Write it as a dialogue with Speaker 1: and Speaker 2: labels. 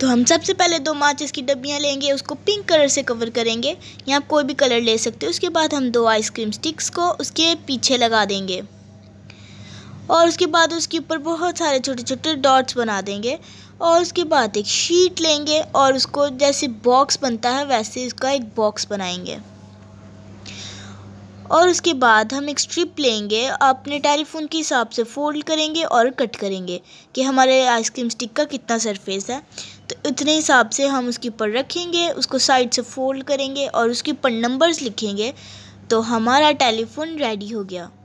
Speaker 1: तो हम सबसे पहले दो माचिस की डब्बियाँ लेंगे उसको पिंक कलर से कवर करेंगे या आप कोई भी कलर ले सकते हो उसके बाद हम दो आइसक्रीम स्टिक्स को उसके पीछे लगा देंगे और उसके बाद उसके ऊपर बहुत सारे छोटे छोटे डॉट्स बना देंगे और उसके बाद एक शीट लेंगे और उसको जैसे बॉक्स बनता है वैसे उसका एक बॉक्स बनाएंगे और उसके बाद हम एक स्ट्रिप लेंगे अपने टेलीफोन के हिसाब से फोल्ड करेंगे और कट करेंगे कि हमारे आइसक्रीम स्टिक का कितना सरफेस है तो इतने हिसाब से हम उसके ऊपर रखेंगे उसको साइड से फोल्ड करेंगे और उसके ऊपर नंबर्स लिखेंगे तो हमारा टेलीफोन रेडी हो गया